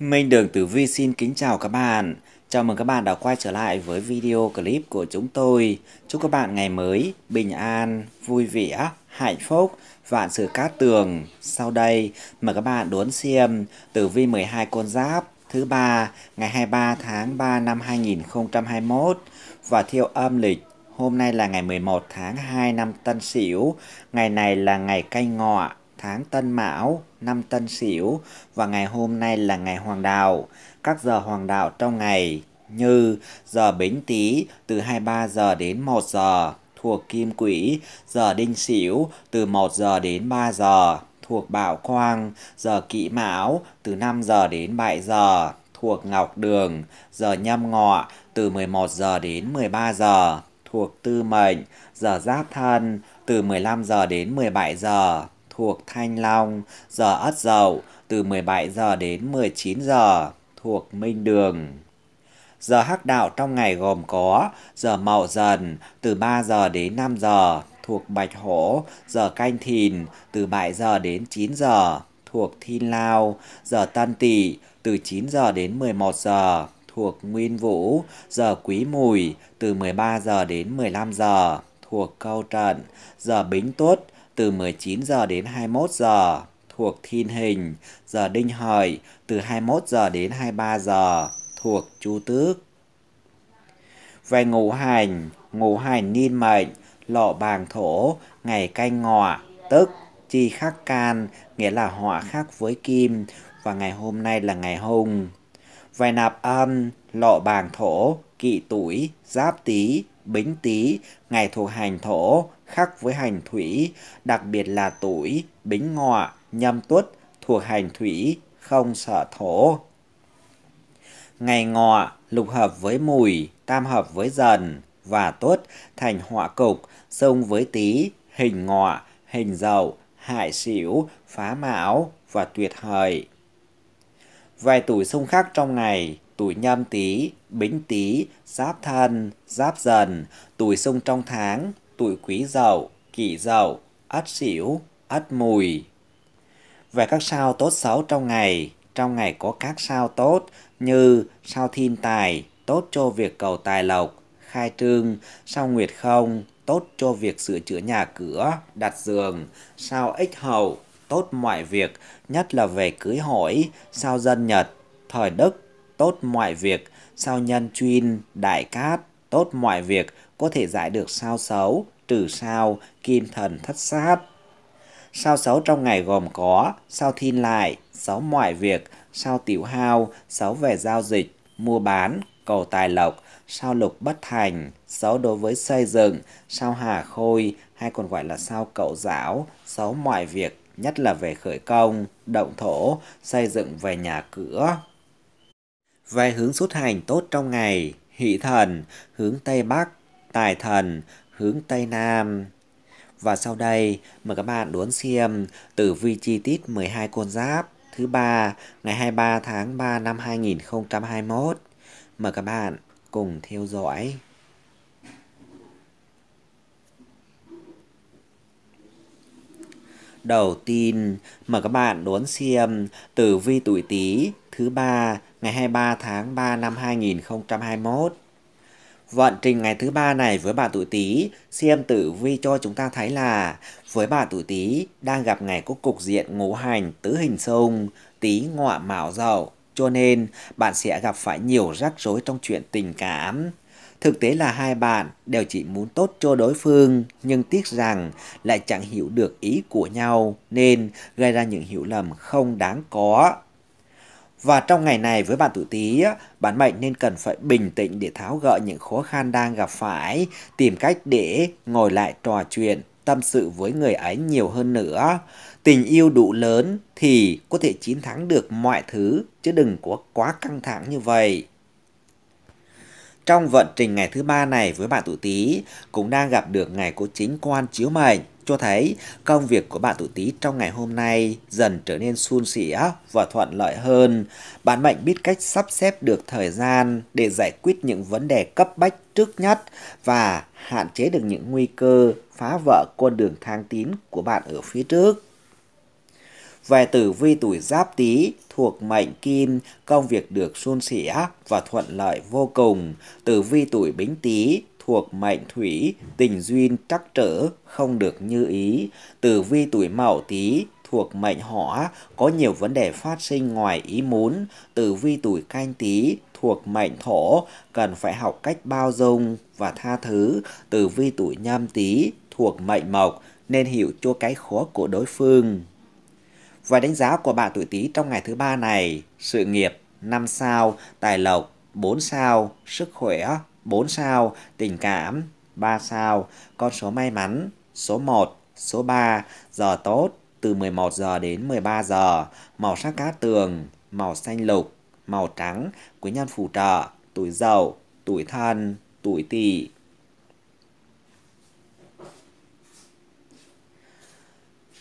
Minh Đường Tử Vi xin kính chào các bạn. Chào mừng các bạn đã quay trở lại với video clip của chúng tôi. Chúc các bạn ngày mới bình an, vui vẻ, hạnh phúc, vạn sự cát tường. Sau đây mời các bạn đón xem Tử Vi 12 con giáp thứ ba ngày 23 tháng 3 năm 2021 và theo âm lịch Hôm nay là ngày 11 tháng 2 năm Tân Sửu, ngày này là ngày canh ngọ, tháng Tân Mão, năm Tân Sửu và ngày hôm nay là ngày Hoàng đạo. Các giờ Hoàng đạo trong ngày như giờ Bính Tý từ 23 giờ đến 1 giờ thuộc Kim Quỹ, giờ Đinh Sửu từ 1 giờ đến 3 giờ thuộc Bảo Quang, giờ Kỵ Mão từ 5 giờ đến 7 giờ thuộc Ngọc Đường, giờ Nhâm Ngọ từ 11 giờ đến 13 giờ thuộc Tư Mệnh, giờ Giáp Thân từ 15 giờ đến 17 giờ thuộc Thanh Long, giờ Ất Dậu từ 17 giờ đến 19 giờ thuộc Minh Đường. Giờ hắc đạo trong ngày gồm có giờ Mậu Dần từ 3 giờ đến 5 giờ thuộc Bạch Hổ, giờ Canh Thìn từ 7 giờ đến 9 giờ thuộc Thiên Lao, giờ Tân Tỵ từ 9 giờ đến 11 giờ thuộc Nguyên Vũ, giờ Quý Mùi từ 13 giờ đến 15 giờ thuộc Câu Trận, giờ Bính Tuất từ 19 giờ đến 21 giờ thuộc Thiên Hình, giờ Đinh Hợi từ 21 giờ đến 23 giờ thuộc Chu Tước. Về ngũ hành, ngũ hành niên mệnh, lộ bàng thổ, ngày canh ngọ, tức chi khắc can, nghĩa là họa khắc với kim, và ngày hôm nay là ngày hùng Về nạp âm, lộ bàng thổ, kỵ tuổi, giáp tý, bính tý, ngày thuộc hành thổ, khác với hành thủy, đặc biệt là tuổi, bính ngọ, nhâm tuất thuộc hành thủy, không sợ thổ. Ngày ngọ, lục hợp với mùi, tam hợp với dần và tuất thành họa cục, xung với tý, hình ngọ, hình dậu, hại xỉu, phá mão và tuyệt hời. Vài tuổi xung khắc trong ngày, tuổi nhâm tý, bính tý, giáp thân, giáp dần, tuổi xung trong tháng, tuổi quý dậu, kỷ dậu, ất xỉu ất mùi. Về các sao tốt xấu trong ngày, trong ngày có các sao tốt như sao thiên tài, tốt cho việc cầu tài lộc, khai trương, sao nguyệt không, tốt cho việc sửa chữa nhà cửa, đặt giường, sao ích hậu, tốt mọi việc, nhất là về cưới hỏi, sao dân Nhật, thời Đức, tốt mọi việc, sao nhân chuyên, đại cát, tốt mọi việc, có thể giải được sao xấu, trừ sao, kim thần thất sát. Sao xấu trong ngày gồm có sao thiên lại, xấu mọi việc, sao tiểu hao, xấu về giao dịch, mua bán, cầu tài lộc, sao lục bất thành, xấu đối với xây dựng, sao hà khôi hay còn gọi là sao cậu giáo, xấu mọi việc, nhất là về khởi công, động thổ, xây dựng về nhà cửa. Về hướng xuất hành tốt trong ngày, hỷ thần, hướng Tây Bắc, Tài Thần hướng Tây Nam. Và sau đây, mời các bạn đón xem tử vi chi tiết 12 con giáp thứ ba ngày 23 tháng 3 năm 2021. Mời các bạn cùng theo dõi. Đầu tiên, mời các bạn đón xem tử vi tuổi Tý thứ ba ngày 23 tháng 3 năm 2021. Vận trình ngày thứ ba này với bạn tuổi Tý, xem tử vi cho chúng ta thấy là với bạn tuổi Tý đang gặp ngày có cục diện ngũ hành tứ hình xung, Tý ngọa mạo dậu, cho nên bạn sẽ gặp phải nhiều rắc rối trong chuyện tình cảm. Thực tế là hai bạn đều chỉ muốn tốt cho đối phương nhưng tiếc rằng lại chẳng hiểu được ý của nhau nên gây ra những hiểu lầm không đáng có. Và trong ngày này với bạn tuổi Tý, bạn mệnh nên cần phải bình tĩnh để tháo gỡ những khó khăn đang gặp phải, tìm cách để ngồi lại trò chuyện, tâm sự với người ấy nhiều hơn nữa. Tình yêu đủ lớn thì có thể chiến thắng được mọi thứ, chứ đừng có quá căng thẳng như vậy. Trong vận trình ngày thứ ba này với bạn tuổi Tý cũng đang gặp được ngày có chính quan chiếu mệnh cho thấy công việc của bạn tuổi Tý trong ngày hôm nay dần trở nên suôn sẻ và thuận lợi hơn. Bạn mệnh biết cách sắp xếp được thời gian để giải quyết những vấn đề cấp bách trước nhất và hạn chế được những nguy cơ phá vỡ con đường thang tín của bạn ở phía trước. Về tử vi tuổi giáp tý thuộc mệnh kim, công việc được suôn sẻ và thuận lợi vô cùng. Tử vi tuổi bính tý thuộc mệnh thủy, tình duyên trắc trở, không được như ý. Tử vi tuổi mậu tí, thuộc mệnh hỏa, có nhiều vấn đề phát sinh ngoài ý muốn. Tử vi tuổi canh tí, thuộc mệnh thổ, cần phải học cách bao dung và tha thứ. Tử vi tuổi nhâm tí, thuộc mệnh mộc, nên hiểu cho cái khó của đối phương. Và đánh giá của bạn tuổi Tý trong ngày thứ ba này, sự nghiệp 5 sao, tài lộc 4 sao, sức khỏe 4 sao, tình cảm 3 sao, con số may mắn số 1, số 3, giờ tốt từ 11 giờ đến 13 giờ, màu sắc cá tường, màu xanh lục, màu trắng, quý nhân phù trợ, tuổi dậu, tuổi thân, tuổi tỵ.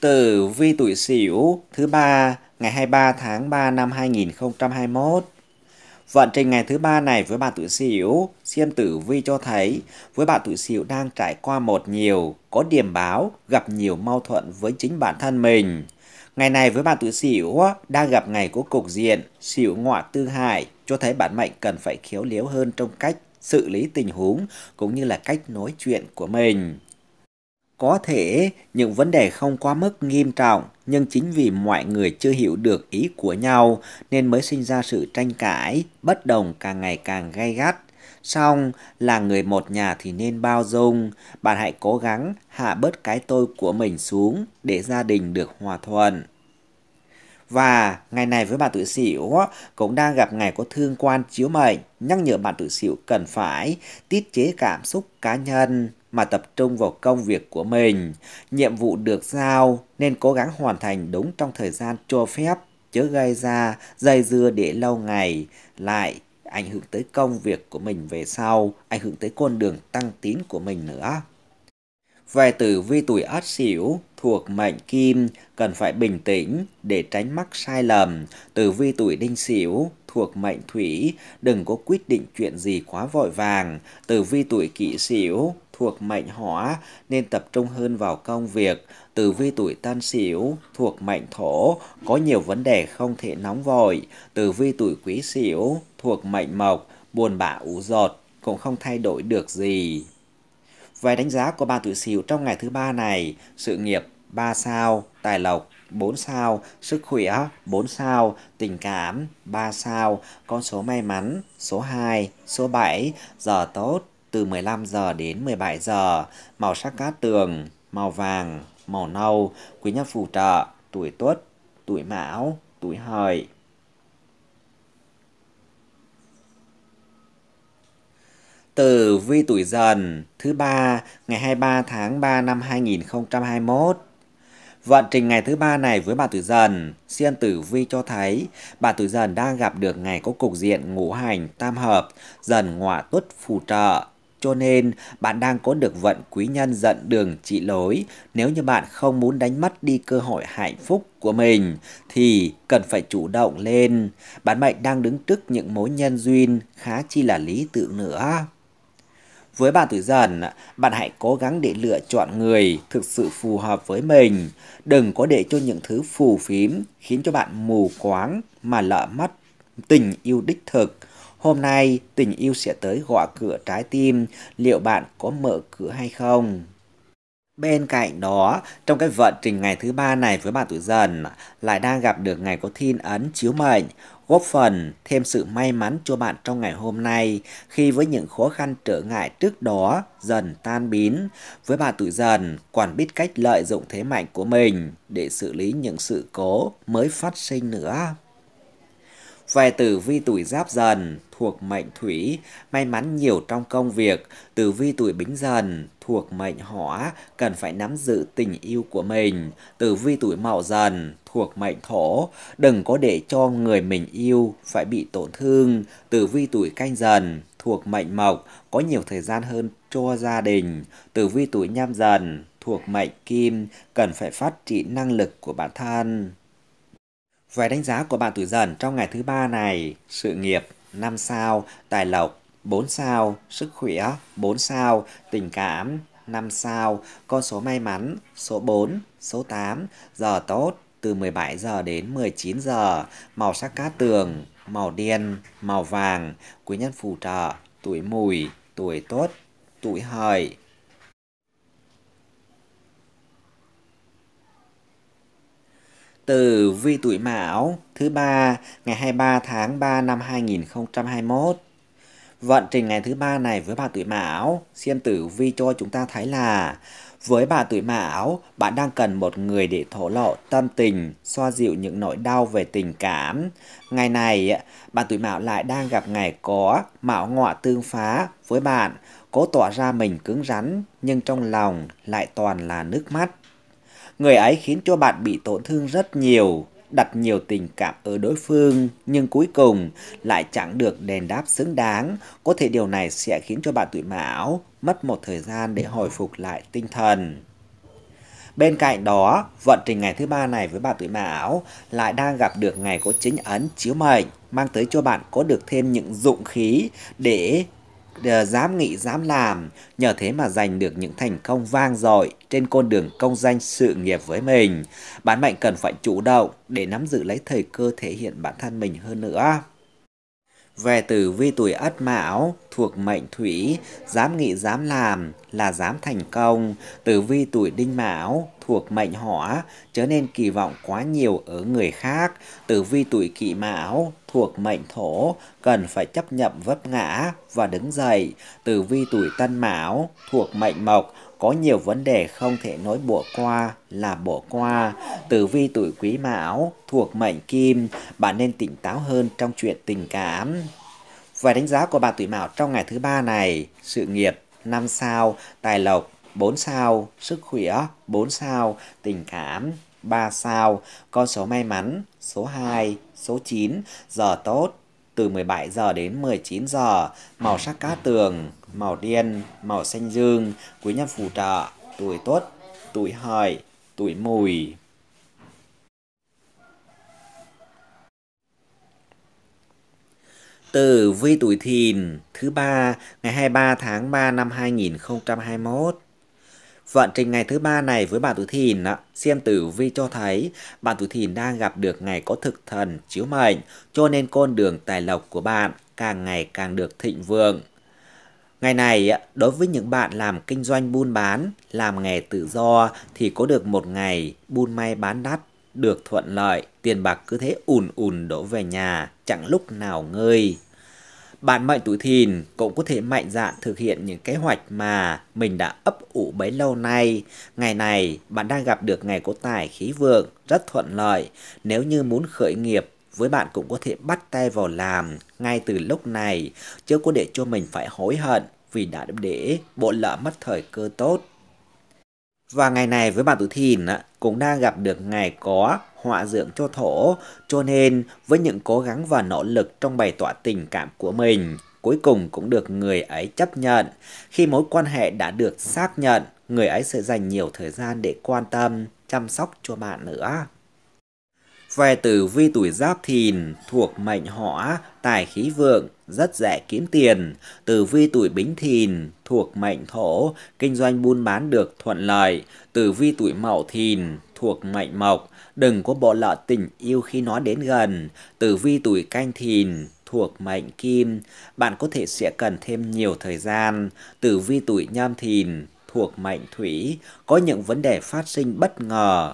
Tử vi tuổi Sửu thứ ba ngày 23 tháng 3 năm 2021 Vận trình ngày thứ ba này với bạn tuổi xỉu, Xiên Tử Vi cho thấy với bạn tuổi xỉu đang trải qua một nhiều, có điểm báo, gặp nhiều mâu thuẫn với chính bản thân mình. Ngày này với bạn tuổi xỉu đang gặp ngày của cục diện, xỉu ngọa tư hại, cho thấy bản mệnh cần phải khiếu liếu hơn trong cách xử lý tình huống cũng như là cách nói chuyện của mình. Có thể những vấn đề không quá mức nghiêm trọng, nhưng chính vì mọi người chưa hiểu được ý của nhau nên mới sinh ra sự tranh cãi, bất đồng càng ngày càng gay gắt. Xong, là người một nhà thì nên bao dung, bạn hãy cố gắng hạ bớt cái tôi của mình xuống để gia đình được hòa thuận. Và ngày này với bạn tự xỉu cũng đang gặp ngày có thương quan chiếu mệnh, nhắc nhở bạn tự xỉu cần phải tiết chế cảm xúc cá nhân, mà tập trung vào công việc của mình. Nhiệm vụ được giao nên cố gắng hoàn thành đúng trong thời gian cho phép, chứ gây ra dây dưa để lâu ngày, lại ảnh hưởng tới công việc của mình về sau, ảnh hưởng tới con đường tăng tín của mình nữa. Về tử vi tuổi ất sửu thuộc mệnh kim cần phải bình tĩnh để tránh mắc sai lầm. Tử vi tuổi đinh sửu thuộc mệnh thủy đừng có quyết định chuyện gì quá vội vàng. Tử vi tuổi kỷ sửu thuộc mệnh hỏa nên tập trung hơn vào công việc. Tử vi tuổi Tân Sửu thuộc mệnh thổ có nhiều vấn đề không thể nóng vội. Tử vi tuổi Quý Sửu thuộc mệnh mộc buồn bã ú giọt cũng không thay đổi được gì. Vài đánh giá của ba tuổi Sửu trong ngày thứ ba này, sự nghiệp 3 sao, tài lộc 4 sao, sức khỏe 4 sao, tình cảm 3 sao, con số may mắn số 2, số 7, giờ tốt từ 15 giờ đến 17 giờ, màu sắc cát tường, màu vàng, màu nâu, quý nhân phù trợ, tuổi tuất, tuổi mão, tuổi hợi. từ vi tuổi dần thứ ba ngày 23 tháng 3 năm 2021. Vận trình ngày thứ ba này với bà tuổi dần, siên tử vi cho thấy bà tuổi dần đang gặp được ngày có cục diện ngũ hành tam hợp, dần ngọa tuất phù trợ, cho nên, bạn đang có được vận quý nhân dẫn đường trị lối. Nếu như bạn không muốn đánh mất đi cơ hội hạnh phúc của mình, thì cần phải chủ động lên. Bạn mệnh đang đứng trước những mối nhân duyên khá chi là lý tưởng nữa. Với bạn tuổi dần, bạn hãy cố gắng để lựa chọn người thực sự phù hợp với mình. Đừng có để cho những thứ phù phím khiến cho bạn mù quáng mà lỡ mắt tình yêu đích thực Hôm nay tình yêu sẽ tới gõ cửa trái tim, liệu bạn có mở cửa hay không? Bên cạnh đó, trong cái vận trình ngày thứ ba này với bạn tuổi dần, lại đang gặp được ngày có thiên ấn chiếu mệnh, góp phần thêm sự may mắn cho bạn trong ngày hôm nay khi với những khó khăn trở ngại trước đó dần tan biến. Với bạn tuổi dần, còn biết cách lợi dụng thế mạnh của mình để xử lý những sự cố mới phát sinh nữa. Về tử vi tuổi giáp dần thuộc mệnh thủy, may mắn nhiều trong công việc, tử vi tuổi bính dần thuộc mệnh hỏa, cần phải nắm giữ tình yêu của mình, tử vi tuổi mậu dần thuộc mệnh thổ, đừng có để cho người mình yêu phải bị tổn thương, tử vi tuổi canh dần thuộc mệnh mộc, có nhiều thời gian hơn cho gia đình, tử vi tuổi nhâm dần thuộc mệnh kim, cần phải phát triển năng lực của bản thân. Về đánh giá của bạn tuổi dần trong ngày thứ ba này, sự nghiệp 5 sao, tài lộc 4 sao, sức khỏe 4 sao, tình cảm 5 sao, con số may mắn số 4, số 8, giờ tốt từ 17 giờ đến 19 giờ, màu sắc cá tường, màu đen, màu vàng, quý nhân phù trợ, tuổi mùi, tuổi tốt, tuổi hợi, Tử vi tuổi Mão thứ ba ngày 23 tháng 3 năm 2021. Vận trình ngày thứ ba này với bạn tuổi Mão, xem tử vi cho chúng ta thấy là với bạn tuổi Mão, bạn đang cần một người để thổ lộ tâm tình, xoa dịu những nỗi đau về tình cảm. Ngày này, bạn tuổi Mão lại đang gặp ngày có Mão ngọ tương phá với bạn, cố tỏ ra mình cứng rắn nhưng trong lòng lại toàn là nước mắt. Người ấy khiến cho bạn bị tổn thương rất nhiều, đặt nhiều tình cảm ở đối phương nhưng cuối cùng lại chẳng được đền đáp xứng đáng. Có thể điều này sẽ khiến cho bạn tuổi mão mất một thời gian để hồi phục lại tinh thần. Bên cạnh đó, vận trình ngày thứ ba này với bạn tuổi Mão lại đang gặp được ngày có chính ấn chiếu mệnh, mang tới cho bạn có được thêm những dụng khí để Ờ, dám nghĩ dám làm, nhờ thế mà giành được những thành công vang dội trên con đường công danh sự nghiệp với mình. Bạn mạnh cần phải chủ động để nắm giữ lấy thời cơ thể hiện bản thân mình hơn nữa. Về tử vi tuổi ất mão thuộc mệnh thủy, dám nghĩ dám làm là dám thành công. Tử vi tuổi đinh mão thuộc mệnh hỏa, trở nên kỳ vọng quá nhiều ở người khác. Tử vi tuổi kỷ mão thuộc mệnh thổ, cần phải chấp nhận vấp ngã và đứng dậy. Tử vi tuổi tân mão thuộc mệnh mộc, có nhiều vấn đề không thể nói bỏ qua là bỏ qua. Tử vi tuổi quý mão thuộc mệnh kim, bạn nên tỉnh táo hơn trong chuyện tình cảm. Vài đánh giá của bạn tuổi mão trong ngày thứ ba này, sự nghiệp 5 sao, tài lộc 4 sao, sức khỏe 4 sao, tình cảm 3 sao, con số may mắn số 2, số 9, giờ tốt từ 17 giờ đến 19 giờ, màu sắc cá tường, màu đen, màu xanh dương, quý nhân phù trợ, tuổi tuất, tuổi hợi, tuổi mùi. Tử vi tuổi thìn thứ ba ngày 23 tháng 3 năm 2021. Vận trình ngày thứ ba này với bà tuổi thìn, xem tử vi cho thấy bà tuổi thìn đang gặp được ngày có thực thần chiếu mệnh, cho nên con đường tài lộc của bạn càng ngày càng được thịnh vượng. Ngày này, đối với những bạn làm kinh doanh buôn bán, làm nghề tự do thì có được một ngày buôn may bán đắt, được thuận lợi, tiền bạc cứ thế ùn ùn đổ về nhà, chẳng lúc nào ngơi. Bạn mệnh tuổi thìn cũng có thể mạnh dạn thực hiện những kế hoạch mà mình đã ấp ủ bấy lâu nay. Ngày này, bạn đang gặp được ngày có tài khí vượng, rất thuận lợi. Nếu như muốn khởi nghiệp, với bạn cũng có thể bắt tay vào làm ngay từ lúc này, chứ có để cho mình phải hối hận vì đã để bộ lỡ mất thời cơ tốt. Và ngày này với bạn tuổi thìn cũng đang gặp được ngày có họa dưỡng cho thổ, cho nên với những cố gắng và nỗ lực trong bày tỏ tình cảm của mình, cuối cùng cũng được người ấy chấp nhận. Khi mối quan hệ đã được xác nhận, người ấy sẽ dành nhiều thời gian để quan tâm, chăm sóc cho bạn nữa. Về tử vi tuổi giáp thìn thuộc mệnh hỏa, tài khí vượng, rất dễ kiếm tiền. Tử vi tuổi bính thìn thuộc mệnh thổ, kinh doanh buôn bán được thuận lợi. Tử vi tuổi mậu thìn thuộc mệnh mộc, đừng có bỏ lỡ tình yêu khi nó đến gần. Tử vi tuổi canh thìn thuộc mệnh kim, bạn có thể sẽ cần thêm nhiều thời gian. Tử vi tuổi nhâm thìn thuộc mệnh thủy, có những vấn đề phát sinh bất ngờ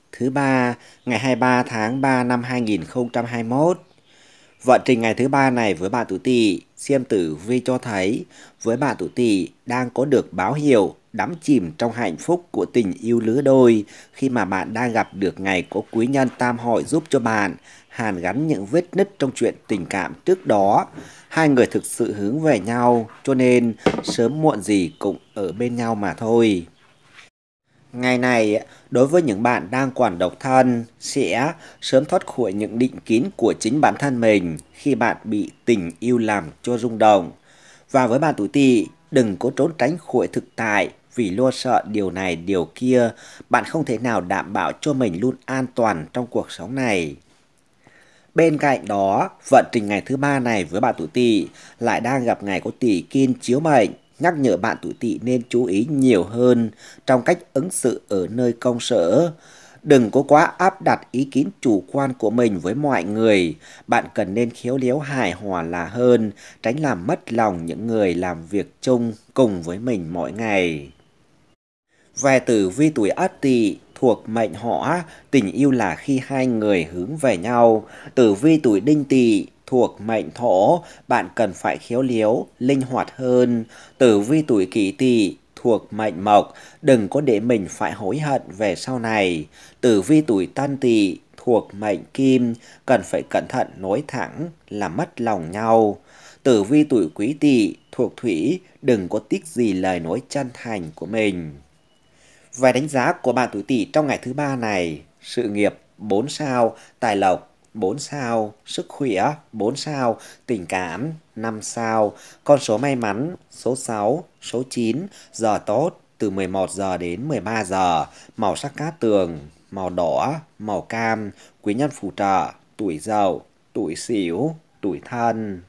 thứ ba ngày 23 tháng 3 năm 2021. Vận trình ngày thứ ba này với bạn tuổi Tỵ, xem tử vi cho thấy với bạn tuổi Tỵ đang có được báo hiệu đắm chìm trong hạnh phúc của tình yêu lứa đôi khi mà bạn đang gặp được ngày có quý nhân tam hội giúp cho bạn hàn gắn những vết nứt trong chuyện tình cảm trước đó. Hai người thực sự hướng về nhau cho nên sớm muộn gì cũng ở bên nhau mà thôi. Ngày này, đối với những bạn đang quản độc thân, sẽ sớm thoát khỏi những định kiến của chính bản thân mình khi bạn bị tình yêu làm cho rung động. Và với bạn tuổi tỵ, đừng cố trốn tránh khỏi thực tại vì lo sợ điều này điều kia, bạn không thể nào đảm bảo cho mình luôn an toàn trong cuộc sống này. Bên cạnh đó, vận trình ngày thứ ba này với bạn tuổi tỵ lại đang gặp ngày có tỷ kim chiếu mệnh nhắc nhở bạn tuổi tỵ nên chú ý nhiều hơn trong cách ứng xử ở nơi công sở. Đừng có quá áp đặt ý kiến chủ quan của mình với mọi người. Bạn cần nên khiếu léo hài hòa là hơn, tránh làm mất lòng những người làm việc chung cùng với mình mỗi ngày. Về tử vi tuổi Ất Tỵ thuộc mệnh họ, tình yêu là khi hai người hướng về nhau. Tử vi tuổi Đinh Tỵ thuộc mệnh thổ, bạn cần phải khéo léo, linh hoạt hơn. Tử vi tuổi kỷ tỵ thuộc mệnh mộc, đừng có để mình phải hối hận về sau này. Tử vi tuổi tân tỵ thuộc mệnh kim, cần phải cẩn thận nói thẳng là mất lòng nhau. Tử vi tuổi quý tỵ thuộc thủy, đừng có tích gì lời nói chân thành của mình. Vài đánh giá của bạn tuổi tỵ trong ngày thứ ba này, sự nghiệp 4 sao, tài lộc 4 sao, sức khỏe 4 sao, tình cảm 5 sao, con số may mắn số 6, số 9, giờ tốt từ 11 giờ đến 13 giờ, màu sắc cát tường, màu đỏ, màu cam, quý nhân phù trợ, tuổi dậu, tuổi xỉu, tuổi thân.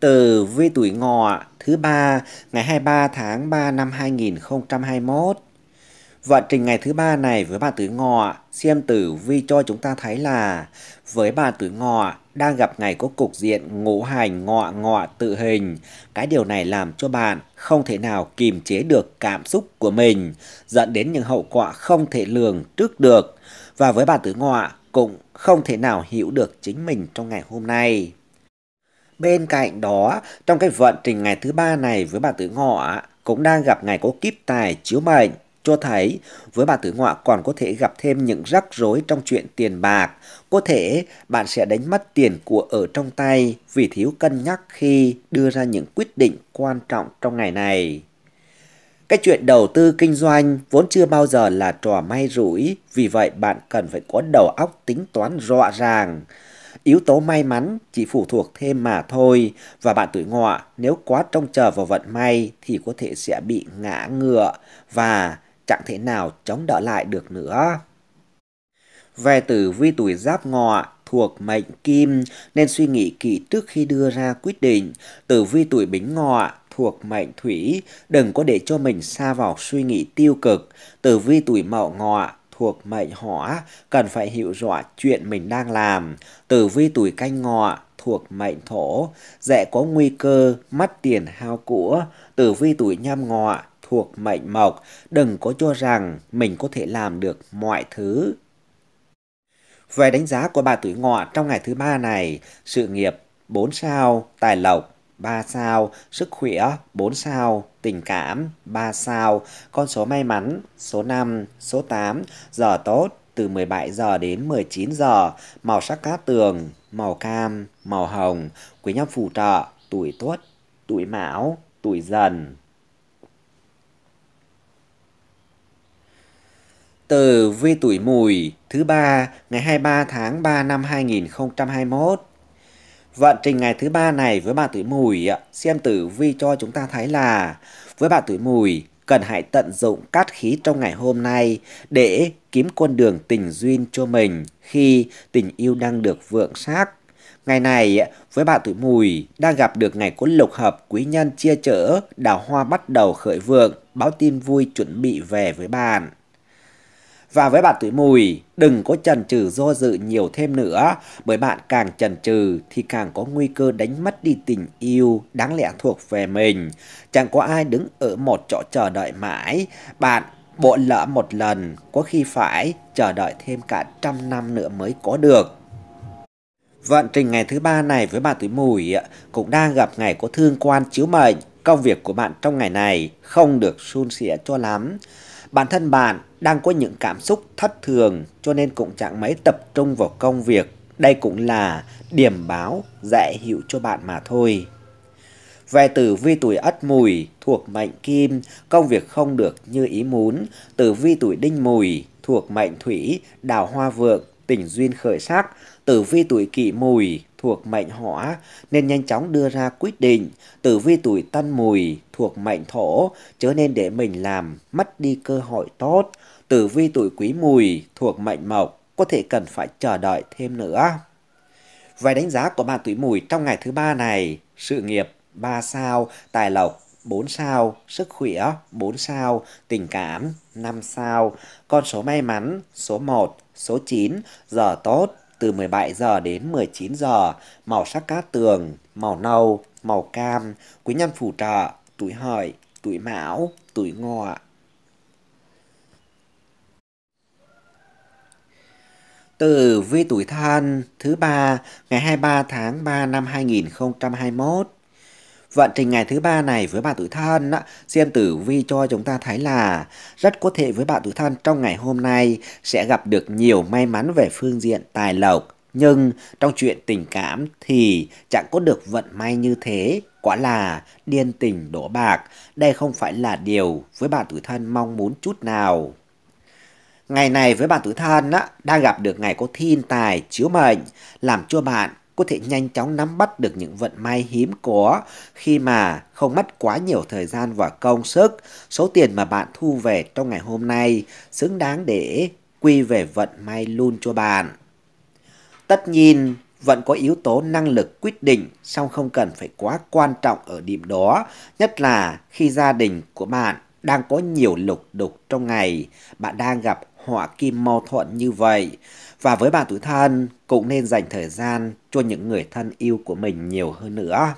Từ vi tuổi ngọ thứ ba ngày 23 tháng 3 năm 2021 Vận trình ngày thứ ba này với bà tử Ngọ, xem tử vi cho chúng ta thấy là với bà tử Ngọ đang gặp ngày có cục diện ngũ hành ngọ ngọ tự hình. Cái điều này làm cho bạn không thể nào kìm chế được cảm xúc của mình, dẫn đến những hậu quả không thể lường trước được. Và với bà tử Ngọ cũng không thể nào hiểu được chính mình trong ngày hôm nay. Bên cạnh đó, trong cái vận trình ngày thứ ba này với bà tử Ngọ cũng đang gặp ngày có kiếp tài chiếu mệnh cho thấy với bà tử họa còn có thể gặp thêm những rắc rối trong chuyện tiền bạc. Có thể bạn sẽ đánh mất tiền của ở trong tay vì thiếu cân nhắc khi đưa ra những quyết định quan trọng trong ngày này. Cái chuyện đầu tư kinh doanh vốn chưa bao giờ là trò may rủi, vì vậy bạn cần phải có đầu óc tính toán rõ ràng. Yếu tố may mắn chỉ phụ thuộc thêm mà thôi, và bạn tuổi ngọ nếu quá trông chờ vào vận may thì có thể sẽ bị ngã ngựa và chẳng thể nào chống đỡ lại được nữa. Về tử vi tuổi giáp ngọ thuộc mệnh kim nên suy nghĩ kỹ trước khi đưa ra quyết định. Tử vi tuổi bính ngọ thuộc mệnh thủy, đừng có để cho mình xa vào suy nghĩ tiêu cực. Tử vi tuổi mậu ngọ thuộc mệnh hỏa, cần phải hiểu rõ chuyện mình đang làm. Tử vi tuổi canh ngọ thuộc mệnh thổ, dễ có nguy cơ mất tiền hao của. Tử vi tuổi nhâm ngọ thuộc mệnh mộc, đừng có cho rằng mình có thể làm được mọi thứ. Về đánh giá của bà tuổi ngọ trong ngày thứ ba này, sự nghiệp 4 sao, tài lộc 3 sao, sức khỏe 4 sao, tình cảm 3 sao, con số may mắn số 5, số 8, giờ tốt từ 17 giờ đến 19 giờ, màu sắc cát tường, màu cam, màu hồng, quý nhân phù trợ, tuổi tuất, tuổi mão, tuổi dần. Tờ vi tuổi mùi thứ ba ngày 23 tháng 3 năm 2021. Vận trình ngày thứ ba này với bạn tuổi mùi xem tử vi cho chúng ta thấy là với bạn tuổi mùi cần hãy tận dụng cát khí trong ngày hôm nay để kiếm con đường tình duyên cho mình khi tình yêu đang được vượng sắc. Ngày này, với bạn tuổi mùi, đang gặp được ngày có lục hợp quý nhân chia chở, đào hoa bắt đầu khởi vượng, báo tin vui chuẩn bị về với bạn. Và với bạn tuổi mùi, đừng có chần chừ do dự nhiều thêm nữa, bởi bạn càng chần chừ thì càng có nguy cơ đánh mất đi tình yêu đáng lẽ thuộc về mình. Chẳng có ai đứng ở một chỗ chờ đợi mãi, bạn bộ lỡ một lần có khi phải chờ đợi thêm cả trăm năm nữa mới có được. Vận trình ngày thứ ba này với bạn tuổi mùi cũng đang gặp ngày có thương quan chiếu mệnh. Công việc của bạn trong ngày này không được suôn sẻ cho lắm. Bản thân bạn đang có những cảm xúc thất thường cho nên cũng chẳng mấy tập trung vào công việc. Đây cũng là điểm báo dạy hiệu cho bạn mà thôi. Về tử vi tuổi ất mùi thuộc mệnh kim, công việc không được như ý muốn. Tử vi tuổi đinh mùi thuộc mệnh thủy, đào hoa vượng, tình duyên khởi sắc. Tử vi tuổi kỷ mùi thuộc mệnh hỏa nên nhanh chóng đưa ra quyết định. Tử vi tuổi tân mùi thuộc mệnh thổ chớ nên để mình làm mất đi cơ hội tốt tử vi tuổi quý mùi thuộc mệnh mộc có thể cần phải chờ đợi thêm nữa. Vài đánh giá của bạn tuổi mùi trong ngày thứ ba này, sự nghiệp 3 sao, tài lộc 4 sao, sức khỏe 4 sao, tình cảm 5 sao, con số may mắn số 1, số 9, giờ tốt từ 17 giờ đến 19 giờ, màu sắc cát tường, màu nâu, màu cam, quý nhân phù trợ, tuổi hợi, tuổi mão, tuổi ngọ. Tử vi tuổi thân thứ ba ngày 23 tháng 3 năm 2021. Vận trình ngày thứ ba này với bạn tuổi thân, xem tử vi cho chúng ta thấy là rất có thể với bạn tuổi thân trong ngày hôm nay sẽ gặp được nhiều may mắn về phương diện tài lộc. Nhưng trong chuyện tình cảm thì chẳng có được vận may như thế, quả là điên tình đổ bạc. Đây không phải là điều với bạn tuổi thân mong muốn chút nào. Ngày này với bạn tử thân á, đang gặp được ngày có thiên tài chiếu mệnh, làm cho bạn có thể nhanh chóng nắm bắt được những vận may hiếm có khi mà không mất quá nhiều thời gian và công sức. Số tiền mà bạn thu về trong ngày hôm nay xứng đáng để quy về vận may luôn cho bạn. Tất nhiên, vẫn có yếu tố năng lực quyết định, song không cần phải quá quan trọng ở điểm đó, nhất là khi gia đình của bạn đang có nhiều lục đục trong ngày, bạn đang gặp họa kim mâu thuẫn như vậy. Và với bạn tuổi thân, cũng nên dành thời gian cho những người thân yêu của mình nhiều hơn nữa.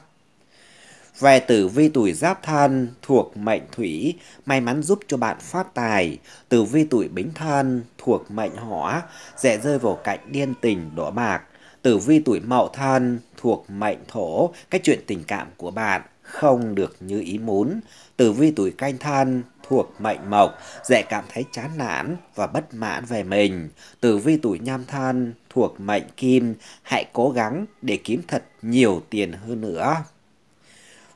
Về tử vi tuổi giáp thân thuộc mệnh thủy, may mắn giúp cho bạn phát tài. Tử vi tuổi bính thân thuộc mệnh hỏa, dễ rơi vào cạnh điên tình đỏ bạc. Tử vi tuổi mậu thân thuộc mệnh thổ, cái chuyện tình cảm của bạn không được như ý muốn. Tử vi tuổi canh thân thuộc mệnh mộc, dễ cảm thấy chán nản và bất mãn về mình. Tử vi tuổi nhâm thân thuộc mệnh kim, hãy cố gắng để kiếm thật nhiều tiền hơn nữa.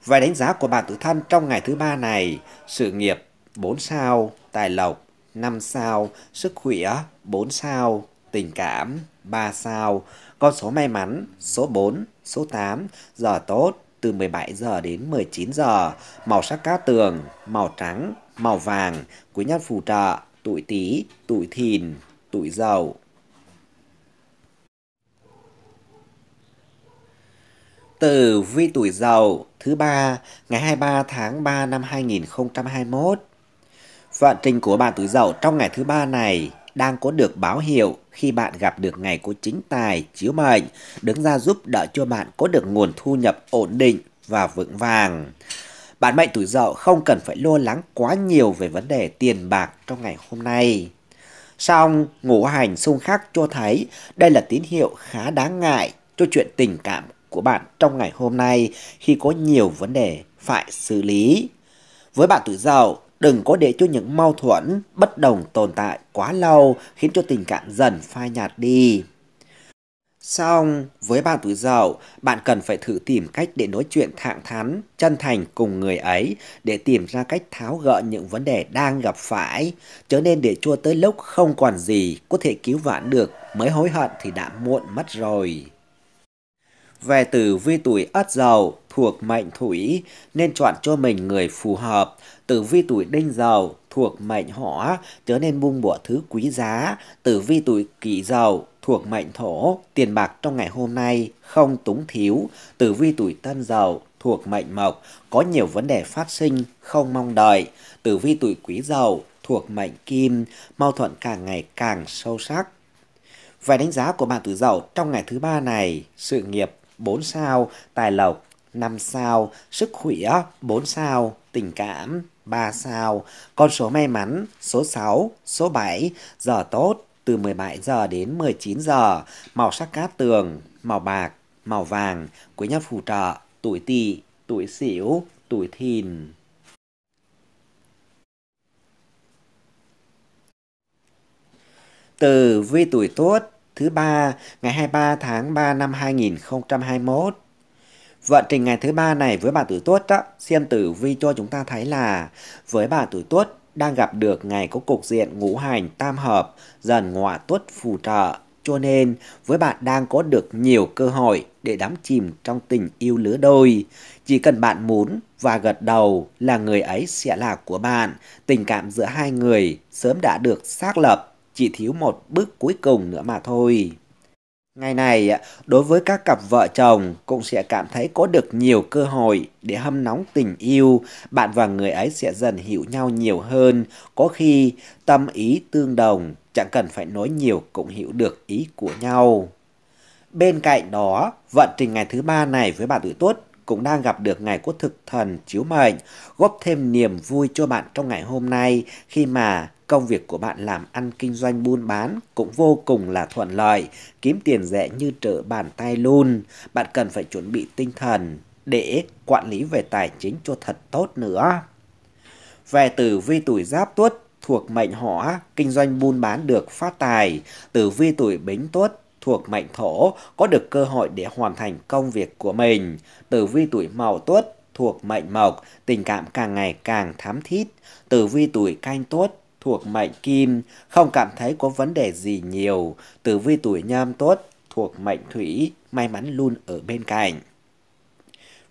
Vài đánh giá của bạn tử thân trong ngày thứ ba này, sự nghiệp 4 sao, tài lộc 5 sao, sức khỏe 4 sao, tình cảm 3 sao, con số may mắn số 4, số 8, giờ tốt từ 17 giờ đến 19 giờ, màu sắc cát tường, màu trắng, màu vàng, quý nhân phù trợ, tuổi Tý, tuổi Thìn, tuổi Dậu. từ vi tuổi Dậu thứ ba ngày 23 tháng 3 năm 2021. Vận trình của bạn tuổi Dậu trong ngày thứ ba này đang có được báo hiệu khi bạn gặp được ngày của chính tài, chiếu mệnh, đứng ra giúp đỡ cho bạn có được nguồn thu nhập ổn định và vững vàng. Bạn mệnh tuổi dậu không cần phải lo lắng quá nhiều về vấn đề tiền bạc trong ngày hôm nay. Song, ngũ hành xung khắc cho thấy đây là tín hiệu khá đáng ngại cho chuyện tình cảm của bạn trong ngày hôm nay khi có nhiều vấn đề phải xử lý. Với bạn tuổi dậu, Đừng có để cho những mâu thuẫn, bất đồng tồn tại quá lâu khiến cho tình cảm dần phai nhạt đi. Xong, với bạn tuổi dậu, bạn cần phải thử tìm cách để nói chuyện thẳng thắn, chân thành cùng người ấy để tìm ra cách tháo gỡ những vấn đề đang gặp phải, trở nên để chua tới lúc không còn gì có thể cứu vãn được, mới hối hận thì đã muộn mất rồi về từ vi tuổi ất dậu thuộc mệnh thủy nên chọn cho mình người phù hợp. Tử vi tuổi đinh dậu thuộc mệnh hỏa trở nên buông bỏ thứ quý giá. Tử vi tuổi kỷ dậu thuộc mệnh thổ tiền bạc trong ngày hôm nay không túng thiếu. Tử vi tuổi tân dậu thuộc mệnh mộc có nhiều vấn đề phát sinh không mong đợi. Tử vi tuổi quý dậu thuộc mệnh kim mâu thuẫn càng ngày càng sâu sắc. Vài đánh giá của bạn tử dậu trong ngày thứ ba này, sự nghiệp 4 sao, tài lộc 5 sao, sức khỏe 4 sao, tình cảm 3 sao, con số may mắn số 6, số 7, giờ tốt từ 17 giờ đến 19 giờ, màu sắc cát tường, màu bạc, màu vàng, quý nhân phù trợ, tuổi tỵ, tuổi sửu, tuổi thìn. Từ vi tuổi tốt thứ ba ngày 23 tháng 3 năm 2021. Vận trình ngày thứ ba này với bà tuổi tuất đó, xem tử vi cho chúng ta thấy là với bà tuổi tuất đang gặp được ngày có cục diện ngũ hành tam hợp dần ngọa tuất phù trợ cho nên với bạn đang có được nhiều cơ hội để đắm chìm trong tình yêu lứa đôi. Chỉ cần bạn muốn và gật đầu là người ấy sẽ là của bạn. Tình cảm giữa hai người sớm đã được xác lập chỉ thiếu một bước cuối cùng nữa mà thôi. Ngày này, đối với các cặp vợ chồng cũng sẽ cảm thấy có được nhiều cơ hội để hâm nóng tình yêu, bạn và người ấy sẽ dần hiểu nhau nhiều hơn, có khi tâm ý tương đồng, chẳng cần phải nói nhiều cũng hiểu được ý của nhau. Bên cạnh đó, vận trình ngày thứ ba này với bạn tuổi tuất cũng đang gặp được ngày của thực thần chiếu mệnh, góp thêm niềm vui cho bạn trong ngày hôm nay khi mà công việc của bạn làm ăn kinh doanh buôn bán cũng vô cùng là thuận lợi, kiếm tiền dễ như trở bàn tay luôn. Bạn cần phải chuẩn bị tinh thần để quản lý về tài chính cho thật tốt nữa. Về tử vi tuổi giáp tuất thuộc mệnh hỏa, kinh doanh buôn bán được phát tài. Tử vi tuổi bính tuất thuộc mệnh thổ có được cơ hội để hoàn thành công việc của mình. Tử vi tuổi mậu tuất thuộc mệnh mộc, tình cảm càng ngày càng thắm thiết. Tử vi tuổi canh tuất thuộc mệnh kim, không cảm thấy có vấn đề gì nhiều, tử vi tuổi nhâm tốt thuộc mệnh thủy, may mắn luôn ở bên cạnh.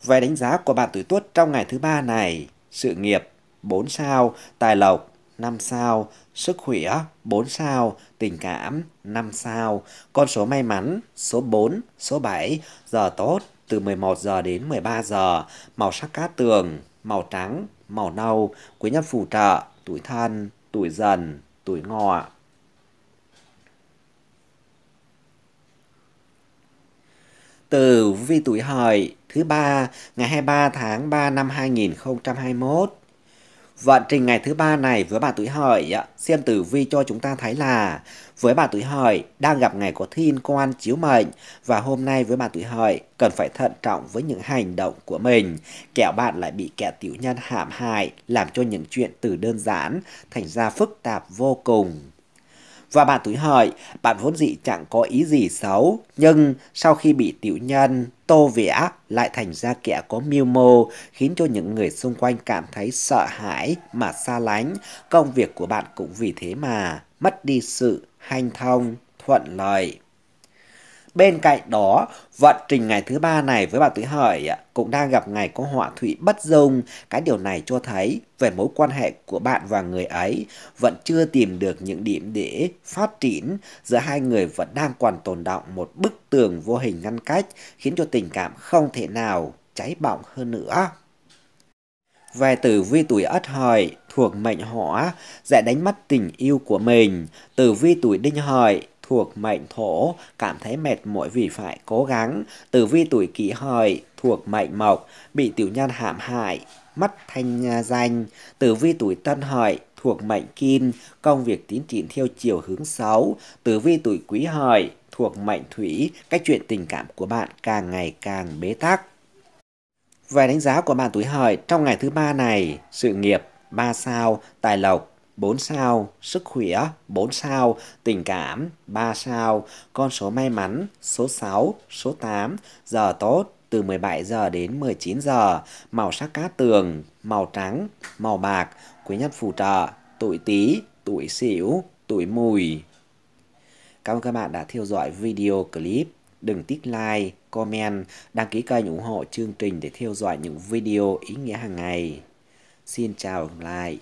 Về đánh giá của bạn tuổi tuất trong ngày thứ ba này, sự nghiệp 4 sao, tài lộc 5 sao, sức khỏe 4 sao, tình cảm 5 sao, con số may mắn số 4, số 7, giờ tốt từ 11 giờ đến 13 giờ, màu sắc cát tường, màu trắng, màu nâu, quý nhân phù trợ, tuổi thân tuổi dần, tuổi ngọ. Từ vi tuổi hợi thứ ba ngày 23 tháng 3 năm 2021. Vận trình ngày thứ ba này với bà tuổi hợi xem tử vi cho chúng ta thấy là với bà tuổi hợi đang gặp ngày có thiên quan chiếu mệnh và hôm nay với bà tuổi hợi cần phải thận trọng với những hành động của mình. Kẻo bạn lại bị kẻ tiểu nhân hãm hại, làm cho những chuyện từ đơn giản thành ra phức tạp vô cùng. Và bạn tuổi hợi, bạn vốn dĩ chẳng có ý gì xấu, nhưng sau khi bị tiểu nhân tô vẽ lại thành ra kẻ có mưu mô, khiến cho những người xung quanh cảm thấy sợ hãi mà xa lánh, công việc của bạn cũng vì thế mà mất đi sự hành thông, thuận lợi. Bên cạnh đó, vận trình ngày thứ ba này với bà tuổi Hợi cũng đang gặp ngày có họa thủy bất dung. Cái điều này cho thấy về mối quan hệ của bạn và người ấy vẫn chưa tìm được những điểm để phát triển. Giữa hai người vẫn đang còn tồn động một bức tường vô hình ngăn cách khiến cho tình cảm không thể nào cháy bỏng hơn nữa. Về tử vi tuổi Ất Hợi, thuộc mệnh hỏa sẽ đánh mất tình yêu của mình. Tử vi tuổi đinh hợi thuộc mệnh thổ cảm thấy mệt mỏi vì phải cố gắng. Tử vi tuổi kỷ hợi thuộc mệnh mộc bị tiểu nhân hãm hại mất thanh à, danh. Tử vi tuổi tân hợi thuộc mệnh kim công việc tiến triển theo chiều hướng xấu. Tử vi tuổi quý hợi thuộc mệnh thủy các chuyện tình cảm của bạn càng ngày càng bế tắc. Về đánh giá của bạn tuổi hợi trong ngày thứ ba này, sự nghiệp 3 sao, tài lộc 4 sao, sức khỏe 4 sao, tình cảm 3 sao, con số may mắn số 6, số 8, giờ tốt từ 17 giờ đến 19 giờ, màu sắc cát tường, màu trắng, màu bạc, quý nhân phù trợ, tuổi Tý, tuổi Sửu, tuổi Mùi. Cảm ơn các bạn đã theo dõi video clip. Đừng tích like, comment, đăng ký kênh ủng hộ chương trình để theo dõi những video ý nghĩa hàng ngày. xin chào lại